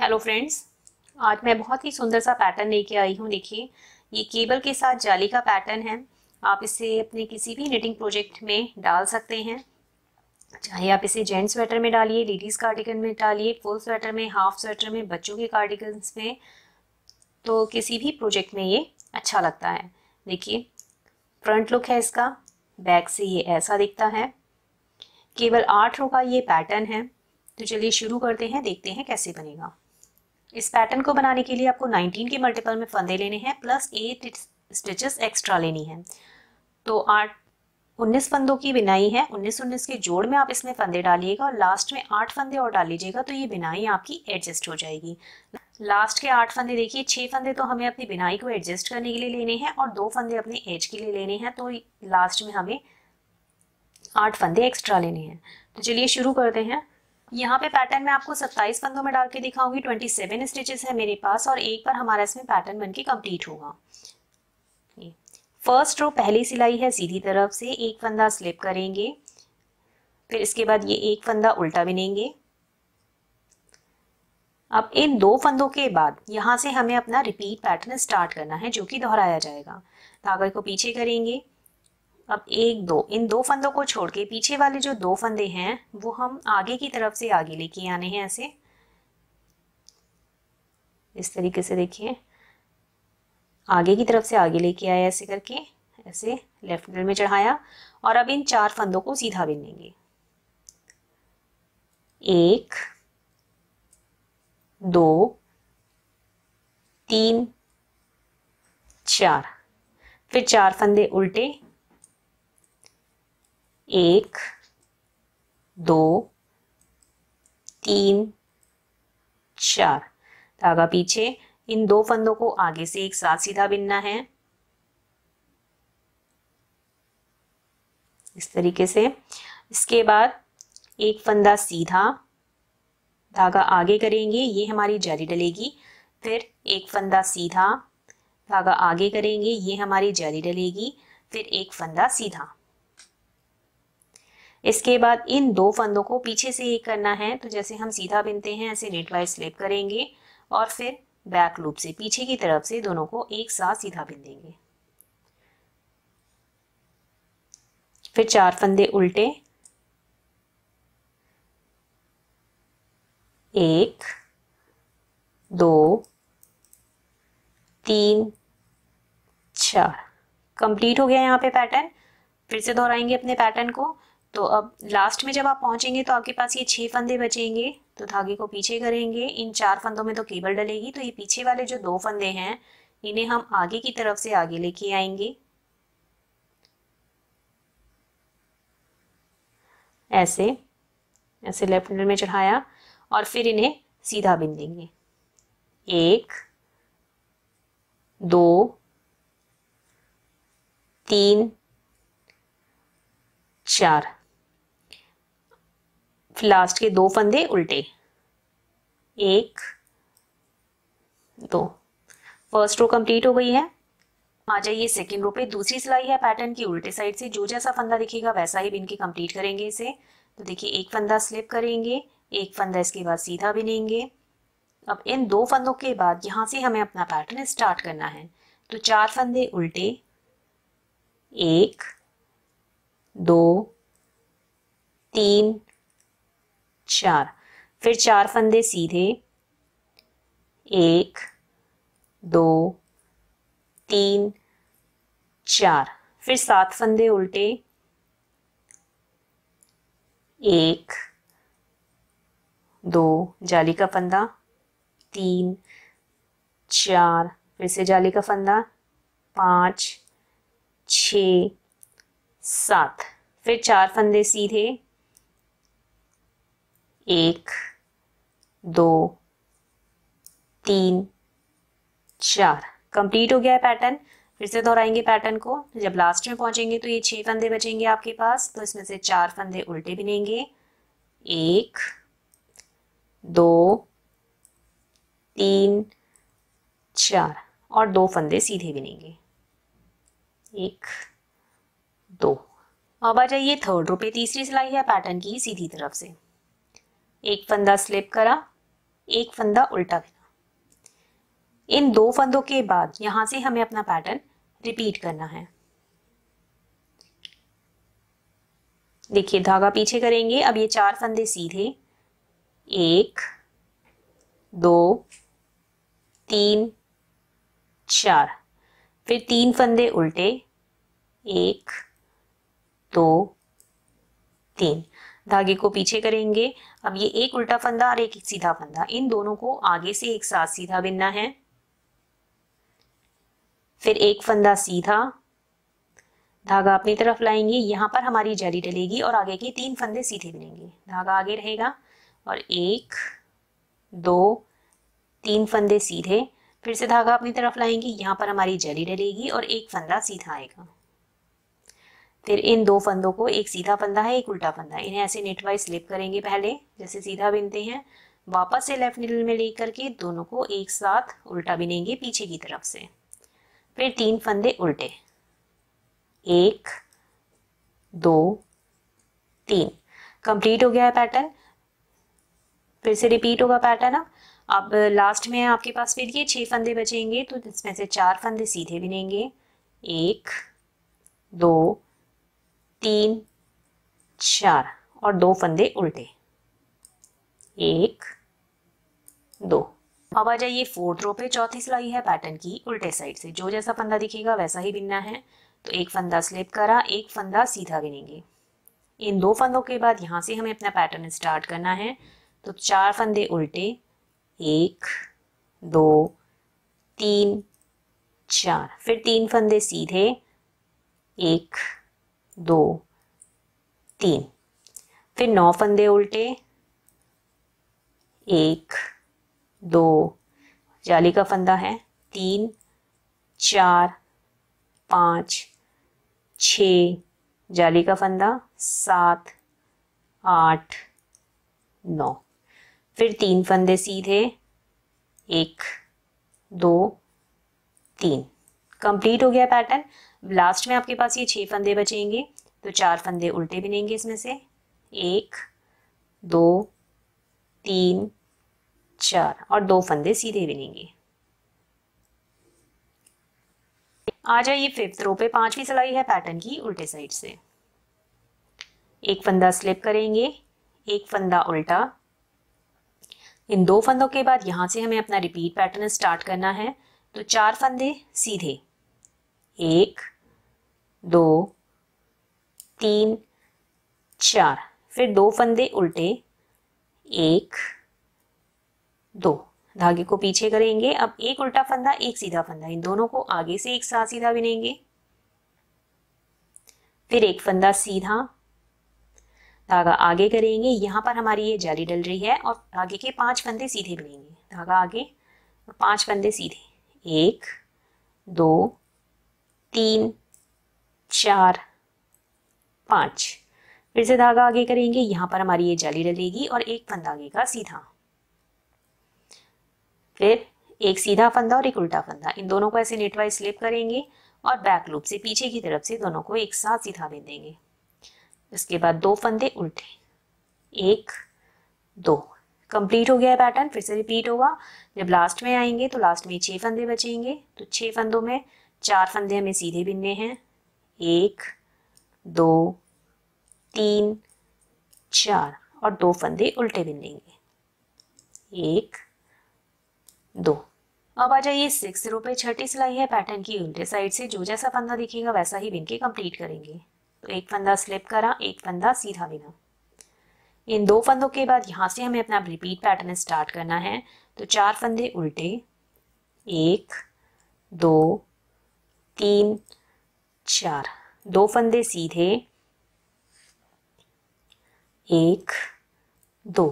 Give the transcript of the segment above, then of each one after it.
hello friends आज मैं बहुत ही सुंदर सा पैटर्न लेके आई हूँ देखिए ये केबल के साथ जाली का पैटर्न है आप इसे अपने किसी भी निटिंग प्रोजेक्ट में डाल सकते हैं चाहे आप इसे जेंट्स स्वेटर में डालिए लेडीज़ कार्डिगन में डालिए फुल स्वेटर में हाफ स्वेटर में बच्चों के कार्डिगन्स में तो किसी भी प्रोजेक्ट में ये अच्छा लगता है देखिए फ्रंट लुक है इसका बैक से ये ऐसा दिखता है केवल आठ रो का ये पैटर्न है तो चलिए शुरू करते हैं देखते हैं कैसे बनेगा इस पैटर्न को बनाने के लिए आपको 19 के मल्टीपल में फंदे लेने हैं प्लस एट स्टिचेस एक्स्ट्रा लेनी है तो आठ उन्नीस फंदों की बिनाई है उन्नीस उन्नीस के जोड़ में आप इसमें फंदे डालिएगा और लास्ट में आठ फंदे और डाल लीजिएगा तो ये बिनाई आपकी एडजस्ट हो जाएगी लास्ट के आठ फंदे देखिए छह फंदे तो हमें अपनी बिनाई को एडजस्ट करने के लिए लेने हैं और दो फंदे अपने एज के लिए लेने हैं तो लास्ट में हमें आठ फंदे एक्स्ट्रा लेने हैं तो चलिए शुरू करते हैं यहाँ पे पैटर्न मैं आपको 27 फंदों में डाल के दिखाऊंगी 27 स्टिचेस है मेरे पास और एक बार हमारा इसमें पैटर्न बन के कम्प्लीट होगा फर्स्ट रो पहली सिलाई है सीधी तरफ से एक फंदा स्लिप करेंगे फिर इसके बाद ये एक फंदा उल्टा बिनेंगे अब इन दो फंदों के बाद यहां से हमें अपना रिपीट पैटर्न स्टार्ट करना है जो कि दोहराया जाएगा धागे को पीछे करेंगे अब एक दो इन दो फंदों को छोड़ के पीछे वाले जो दो फंदे हैं वो हम आगे की तरफ से आगे लेके आने हैं ऐसे इस तरीके से देखिए आगे की तरफ से आगे लेके आए ऐसे करके ऐसे लेफ्ट मिडल में चढ़ाया और अब इन चार फंदों को सीधा बिनेंगे एक दो तीन चार फिर चार फंदे उल्टे एक दो तीन चार धागा तो पीछे इन दो फंदों को आगे से एक साथ सीधा बिनना है इस तरीके से इसके बाद एक फंदा सीधा धागा आगे करेंगे ये हमारी जारी डलेगी फिर एक फंदा सीधा धागा आगे करेंगे ये हमारी जारी डलेगी फिर एक फंदा सीधा इसके बाद इन दो फंदों को पीछे से ही करना है तो जैसे हम सीधा बिनते हैं ऐसे नेट वाइज स्लिप करेंगे और फिर बैक लूप से पीछे की तरफ से दोनों को एक साथ सीधा बिन देंगे फिर चार फंदे उल्टे एक दो तीन चार कंप्लीट हो गया यहाँ पे पैटर्न फिर से दोहराएंगे अपने पैटर्न को तो अब लास्ट में जब आप पहुंचेंगे तो आपके पास ये छह फंदे बचेंगे तो धागे को पीछे करेंगे इन चार फंदों में तो केबल डलेगी तो ये पीछे वाले जो दो फंदे हैं इन्हें हम आगे की तरफ से आगे लेके आएंगे ऐसे ऐसे लेफ्ट में चढ़ाया और फिर इन्हें सीधा बिंदेंगे एक दो तीन चार लास्ट के दो फंदे उल्टे एक दो फर्स्ट रो कंप्लीट हो गई है आ जाइए सेकेंड रो पे दूसरी सिलाई है पैटर्न की उल्टे साइड से जो जैसा फंदा दिखेगा वैसा ही बिन के कंप्लीट करेंगे इसे तो देखिए एक फंदा स्लिप करेंगे एक फंदा इसके बाद सीधा बिनेंगे अब इन दो फंदों के बाद यहाँ से हमें अपना पैटर्न स्टार्ट करना है तो चार फंदे उल्टे एक दो तीन चार फिर चार फंदे सीधे एक दो तीन चार फिर सात फंदे उल्टे एक दो जाली का फंदा तीन चार फिर से जाली का फंदा पाँच छ सात फिर चार फंदे सीधे एक दो तीन चार कंप्लीट हो गया है पैटर्न फिर से दोहराएंगे पैटर्न को जब लास्ट में पहुंचेंगे तो ये छह फंदे बचेंगे आपके पास तो इसमें से चार फंदे उल्टे बिनेंगे एक दो तीन चार और दो फंदे सीधे बिनेंगे एक दो अब आ जाइए थर्ड रो पे तीसरी सिलाई है पैटर्न की सीधी तरफ से एक फंदा स्लिप करा एक फंदा उल्टा गिना इन दो फंदों के बाद यहां से हमें अपना पैटर्न रिपीट करना है देखिए धागा पीछे करेंगे अब ये चार फंदे सीधे एक दो तीन चार फिर तीन फंदे उल्टे एक दो तीन धागे को पीछे करेंगे अब ये एक उल्टा फंदा और एक सीधा फंदा इन दोनों को आगे से एक साथ सीधा बिनना है फिर एक फंदा सीधा धागा अपनी तरफ लाएंगे यहां पर हमारी जरी डलेगी और आगे के तीन फंदे सीधे बिनेंगे धागा आगे रहेगा और एक दो तीन फंदे सीधे फिर से धागा अपनी तरफ लाएंगे यहां पर हमारी जरी डलेगी और एक फंदा सीधा आएगा फिर इन दो फंदों को एक सीधा फंदा है एक उल्टा फंदा है इन्हें ऐसे नेटवाइज स्लिप करेंगे पहले जैसे सीधा बिनते हैं वापस से लेफ्ट नीडल में लेकर के दोनों को एक साथ उल्टा बिनेंगे पीछे की तरफ से फिर तीन फंदे उल्टे एक दो तीन कंप्लीट हो गया है पैटर्न फिर से रिपीट होगा पैटर्न अब अब लास्ट में आपके पास फिर ये छह फंदे बचेंगे तो इसमें से चार फंदे सीधे बिनेंगे एक दो तीन चार और दो फंदे उल्टे एक दो अब आ जाइए फोर्थ रो पे चौथी सिलाई है पैटर्न की उल्टे साइड से जो जैसा फंदा दिखेगा वैसा ही बिनना है तो एक फंदा स्लिप करा एक फंदा सीधा बिनेंगे इन दो फंदों के बाद यहाँ से हमें अपना पैटर्न स्टार्ट करना है तो चार फंदे उल्टे एक दो तीन चार फिर तीन फंदे सीधे एक दो तीन फिर नौ फंदे उल्टे एक दो जाली का फंदा है तीन चार पाँच छ जाली का फंदा सात आठ नौ फिर तीन फंदे सीधे एक दो तीन कंप्लीट हो गया पैटर्न लास्ट में आपके पास ये छः फंदे बचेंगे तो चार फंदे उल्टे बिनेंगे इसमें से एक दो तीन चार और दो फंदे सीधे बिनेंगे आ जाइए फिफ्थ रो पे पांचवी सिलाई है पैटर्न की उल्टे साइड से एक फंदा स्लिप करेंगे एक फंदा उल्टा इन दो फंदों के बाद यहां से हमें अपना रिपीट पैटर्न स्टार्ट करना है तो चार फंदे सीधे एक दो तीन चार फिर दो फंदे उल्टे एक दो धागे को पीछे करेंगे अब एक उल्टा फंदा एक सीधा फंदा इन दोनों को आगे से एक साथ सीधा बिनेंगे फिर एक फंदा सीधा धागा आगे करेंगे यहां पर हमारी ये जाली डल रही है और धागे के पांच फंदे सीधे बिनेंगे धागा आगे और पांच फंदे सीधे एक दो तीन चार पाँच फिर से धागा आगे करेंगे यहाँ पर हमारी ये जाली डलेगी और एक फंदा आगे का सीधा फिर एक सीधा फंदा और एक उल्टा फंदा इन दोनों को ऐसे नेटवाइज स्लिप करेंगे और बैक लूप से पीछे की तरफ से दोनों को एक साथ सीधा देंगे इसके बाद दो फंदे उल्टे एक दो कंप्लीट हो गया है पैटर्न फिर से रिपीट होगा जब लास्ट में आएंगे तो लास्ट में छः फंदे बचेंगे तो छः फंदों में चार फंदे हमें सीधे बिनने हैं एक दो तीन चार और दो फंदे उल्टे बिनेंगे एक दो अब आ जाइए सिक्स रो पे छठी सिलाई है पैटर्न की उल्टे साइड से जो जैसा फंदा दिखेगा वैसा ही बिन के कंप्लीट करेंगे तो एक फंदा स्लिप करा एक फंदा सीधा बिना इन दो फंदों के बाद यहाँ से हमें अपना रिपीट पैटर्न स्टार्ट करना है तो चार फंदे उल्टे एक दो तीन चार दो फंदे सीधे एक दो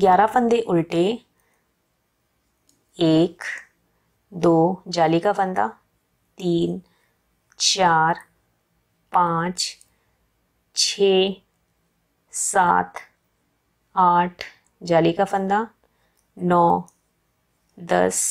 ग्यारह फंदे उल्टे एक दो जाली का फंदा तीन चार पाँच छ सात आठ जाली का फंदा नौ दस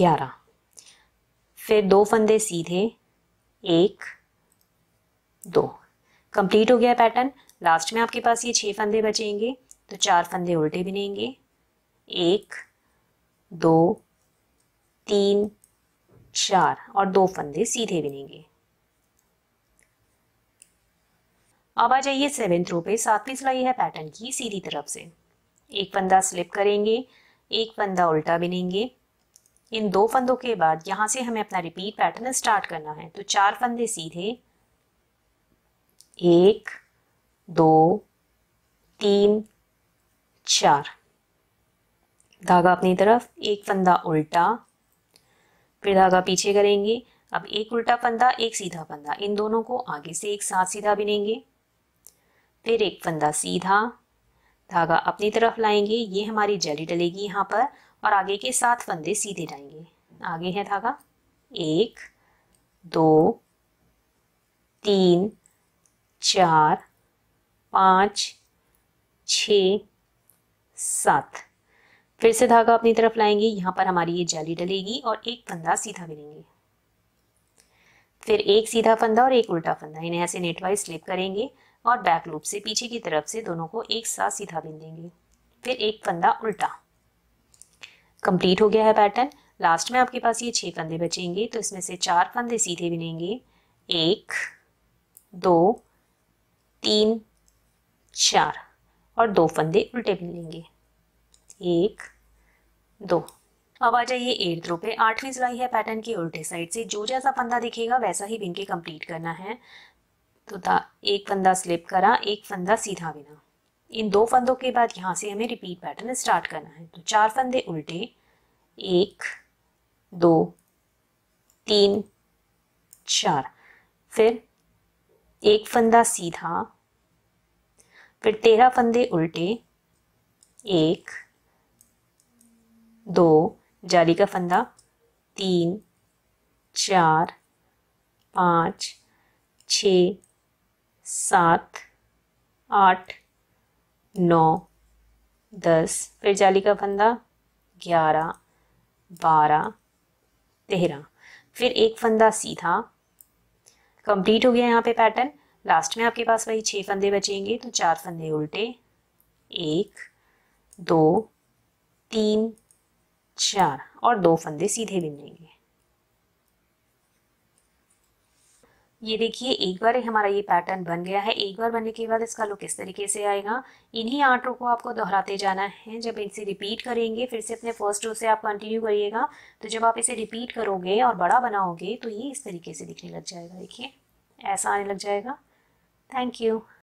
ग्यारह फिर दो फंदे सीधे एक दो कंप्लीट हो गया पैटर्न लास्ट में आपके पास ये छह फंदे बचेंगे तो चार फंदे उल्टे बिनेंगे एक दो तीन चार और दो फंदे सीधे बिनेंगे अब आ जाइए सेवेंथ रो पे सातवीं सिलाई है पैटर्न की सीधी तरफ से एक फंदा स्लिप करेंगे एक फंदा उल्टा बिनेंगे इन दो फंदों के बाद यहां से हमें अपना रिपीट पैटर्न स्टार्ट करना है तो चार फंदे सीधे एक दो तीन चार धागा अपनी तरफ एक फंदा उल्टा फिर धागा पीछे करेंगे अब एक उल्टा फंदा एक सीधा फंदा इन दोनों को आगे से एक साथ सीधा बिनेंगे फिर एक फंदा सीधा धागा अपनी तरफ लाएंगे ये हमारी जली डलेगी यहाँ पर और आगे के सात फंदे सीधे जाएंगे आगे है धागा एक दो तीन चार पाँच छ सात फिर से धागा अपनी तरफ लाएंगे यहाँ पर हमारी ये जाली डलेगी और एक फंदा सीधा मिलेंगे फिर एक सीधा फंदा और एक उल्टा फंदा इन्हें ऐसे नेटवाइज स्लिप करेंगे और बैक लूप से पीछे की तरफ से दोनों को एक साथ सीधा बिन देंगे फिर एक फंदा उल्टा कंप्लीट हो गया है पैटर्न लास्ट में आपके पास ये छह फंदे बचेंगे तो इसमें से चार फंदे सीधे बिनेंगे एक दो तीन चार और दो फंदे उल्टे बिनेंगे एक दो अब आ जाइए एट रो पे आठवीं सिलाई है पैटर्न की उल्टे साइड से जो जैसा फंदा दिखेगा वैसा ही बिन के कंप्लीट करना है तो था एक फंदा स्लिप करा एक फंदा सीधा बिना इन दो फंदों के बाद यहाँ से हमें रिपीट पैटर्न स्टार्ट करना है तो चार फंदे उल्टे एक दो तीन चार फिर एक फंदा सीधा फिर तेरह फंदे उल्टे एक दो जाली का फंदा तीन चार पाँच छ सात आठ नौ दस फिर जाली का फंदा ग्यारह बारह तेरह फिर एक फंदा सीधा कंप्लीट हो गया यहाँ पे पैटर्न लास्ट में आपके पास वही छः फंदे बचेंगे तो चार फंदे उल्टे एक दो तीन चार और दो फंदे सीधे बिन जाएंगे ये देखिए एक बार हमारा ये पैटर्न बन गया है एक बार बनने के बाद इसका लुक इस तरीके से आएगा इन्हीं आठ रो को आपको दोहराते जाना है जब इसे रिपीट करेंगे फिर से अपने फर्स्ट रो से आप कंटिन्यू करिएगा तो जब आप इसे रिपीट करोगे और बड़ा बनाओगे तो ये इस तरीके से दिखने लग जाएगा देखिए ऐसा आने लग जाएगा थैंक यू